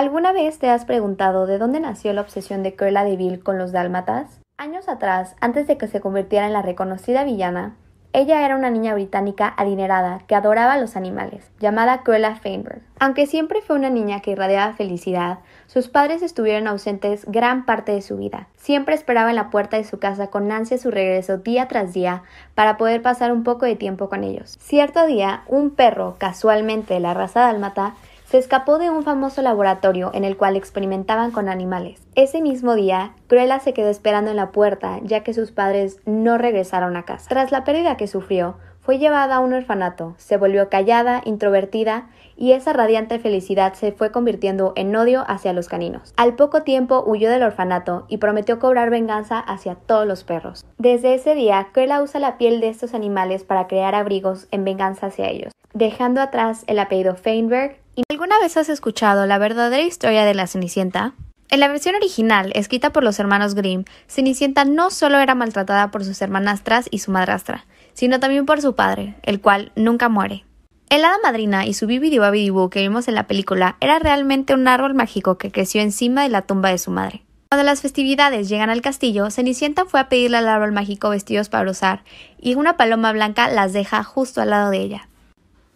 ¿Alguna vez te has preguntado de dónde nació la obsesión de Cruella de Vil con los dálmatas? Años atrás, antes de que se convirtiera en la reconocida villana, ella era una niña británica adinerada que adoraba los animales, llamada Cruella Feinberg. Aunque siempre fue una niña que irradiaba felicidad, sus padres estuvieron ausentes gran parte de su vida. Siempre esperaba en la puerta de su casa con ansia su regreso día tras día para poder pasar un poco de tiempo con ellos. Cierto día, un perro, casualmente de la raza dálmata, se escapó de un famoso laboratorio en el cual experimentaban con animales. Ese mismo día, Cruella se quedó esperando en la puerta ya que sus padres no regresaron a casa. Tras la pérdida que sufrió, fue llevada a un orfanato, se volvió callada, introvertida y esa radiante felicidad se fue convirtiendo en odio hacia los caninos. Al poco tiempo huyó del orfanato y prometió cobrar venganza hacia todos los perros. Desde ese día, Cruella usa la piel de estos animales para crear abrigos en venganza hacia ellos, dejando atrás el apellido Feinberg ¿Alguna vez has escuchado la verdadera historia de la Cenicienta? En la versión original, escrita por los hermanos Grimm, Cenicienta no solo era maltratada por sus hermanastras y su madrastra, sino también por su padre, el cual nunca muere. El hada madrina y su boo que vimos en la película era realmente un árbol mágico que creció encima de la tumba de su madre. Cuando las festividades llegan al castillo, Cenicienta fue a pedirle al árbol mágico vestidos para usar, y una paloma blanca las deja justo al lado de ella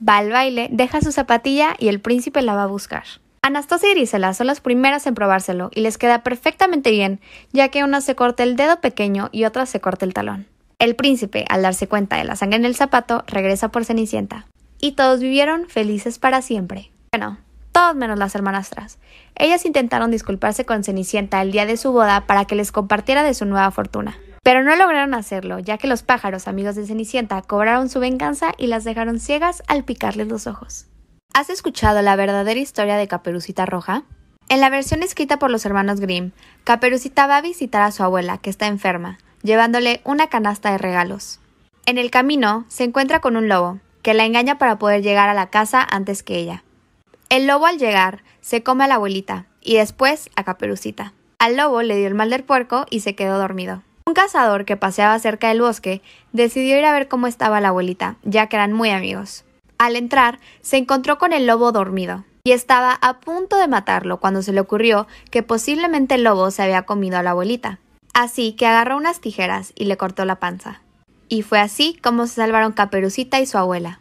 va al baile, deja su zapatilla y el príncipe la va a buscar. Anastasia y Grisela son las primeras en probárselo y les queda perfectamente bien, ya que una se corta el dedo pequeño y otra se corta el talón. El príncipe, al darse cuenta de la sangre en el zapato, regresa por Cenicienta. Y todos vivieron felices para siempre. Bueno, todos menos las hermanastras. Ellas intentaron disculparse con Cenicienta el día de su boda para que les compartiera de su nueva fortuna. Pero no lograron hacerlo, ya que los pájaros amigos de Cenicienta cobraron su venganza y las dejaron ciegas al picarles los ojos. ¿Has escuchado la verdadera historia de Caperucita Roja? En la versión escrita por los hermanos Grimm, Caperucita va a visitar a su abuela, que está enferma, llevándole una canasta de regalos. En el camino, se encuentra con un lobo, que la engaña para poder llegar a la casa antes que ella. El lobo al llegar se come a la abuelita y después a Caperucita. Al lobo le dio el mal del puerco y se quedó dormido cazador que paseaba cerca del bosque decidió ir a ver cómo estaba la abuelita, ya que eran muy amigos. Al entrar, se encontró con el lobo dormido, y estaba a punto de matarlo cuando se le ocurrió que posiblemente el lobo se había comido a la abuelita. Así que agarró unas tijeras y le cortó la panza. Y fue así como se salvaron Caperucita y su abuela.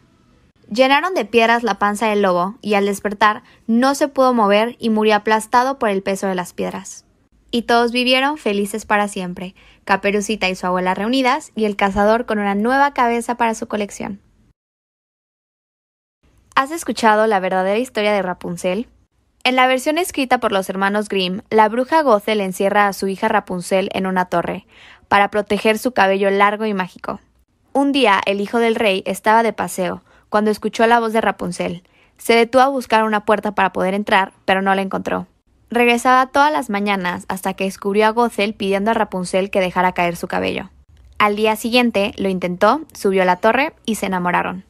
Llenaron de piedras la panza del lobo y al despertar no se pudo mover y murió aplastado por el peso de las piedras. Y todos vivieron felices para siempre, Caperucita y su abuela reunidas y el cazador con una nueva cabeza para su colección. ¿Has escuchado la verdadera historia de Rapunzel? En la versión escrita por los hermanos Grimm, la bruja Gothel encierra a su hija Rapunzel en una torre, para proteger su cabello largo y mágico. Un día, el hijo del rey estaba de paseo, cuando escuchó la voz de Rapunzel. Se detuvo a buscar una puerta para poder entrar, pero no la encontró. Regresaba todas las mañanas hasta que descubrió a Gothel pidiendo a Rapunzel que dejara caer su cabello. Al día siguiente lo intentó, subió a la torre y se enamoraron.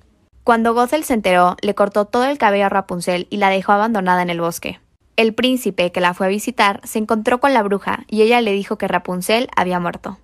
Cuando Gothel se enteró, le cortó todo el cabello a Rapunzel y la dejó abandonada en el bosque. El príncipe que la fue a visitar se encontró con la bruja y ella le dijo que Rapunzel había muerto.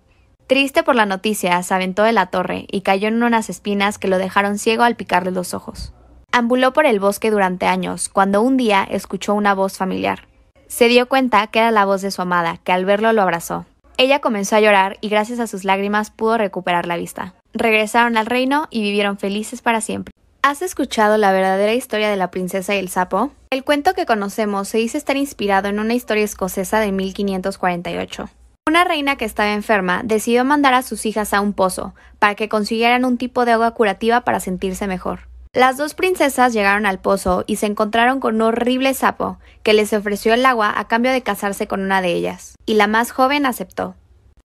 Triste por la noticia, se aventó de la torre y cayó en unas espinas que lo dejaron ciego al picarle los ojos. Ambuló por el bosque durante años, cuando un día escuchó una voz familiar. Se dio cuenta que era la voz de su amada, que al verlo lo abrazó. Ella comenzó a llorar y gracias a sus lágrimas pudo recuperar la vista. Regresaron al reino y vivieron felices para siempre. ¿Has escuchado la verdadera historia de la princesa y el sapo? El cuento que conocemos se dice estar inspirado en una historia escocesa de 1548. Una reina que estaba enferma decidió mandar a sus hijas a un pozo para que consiguieran un tipo de agua curativa para sentirse mejor. Las dos princesas llegaron al pozo y se encontraron con un horrible sapo, que les ofreció el agua a cambio de casarse con una de ellas, y la más joven aceptó.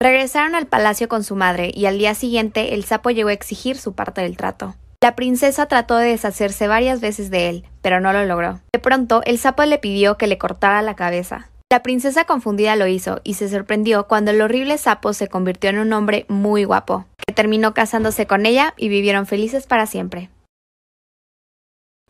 Regresaron al palacio con su madre y al día siguiente el sapo llegó a exigir su parte del trato. La princesa trató de deshacerse varias veces de él, pero no lo logró. De pronto, el sapo le pidió que le cortara la cabeza. La princesa confundida lo hizo y se sorprendió cuando el horrible sapo se convirtió en un hombre muy guapo, que terminó casándose con ella y vivieron felices para siempre.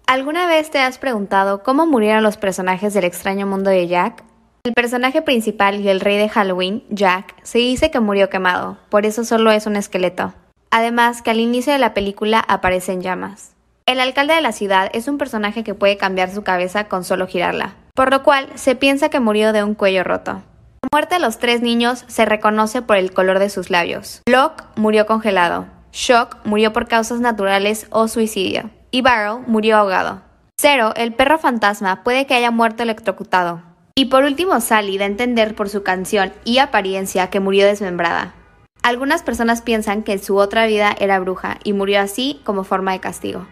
¿Alguna vez te has preguntado cómo murieron los personajes del extraño mundo de Jack? El personaje principal y el rey de Halloween, Jack, se dice que murió quemado, por eso solo es un esqueleto. Además, que al inicio de la película aparecen llamas. El alcalde de la ciudad es un personaje que puede cambiar su cabeza con solo girarla, por lo cual se piensa que murió de un cuello roto. La muerte de los tres niños se reconoce por el color de sus labios. Locke murió congelado. Shock murió por causas naturales o suicidio y Barrel murió ahogado. Cero, el perro fantasma, puede que haya muerto electrocutado. Y por último, Sally da a entender por su canción y apariencia que murió desmembrada. Algunas personas piensan que en su otra vida era bruja y murió así como forma de castigo.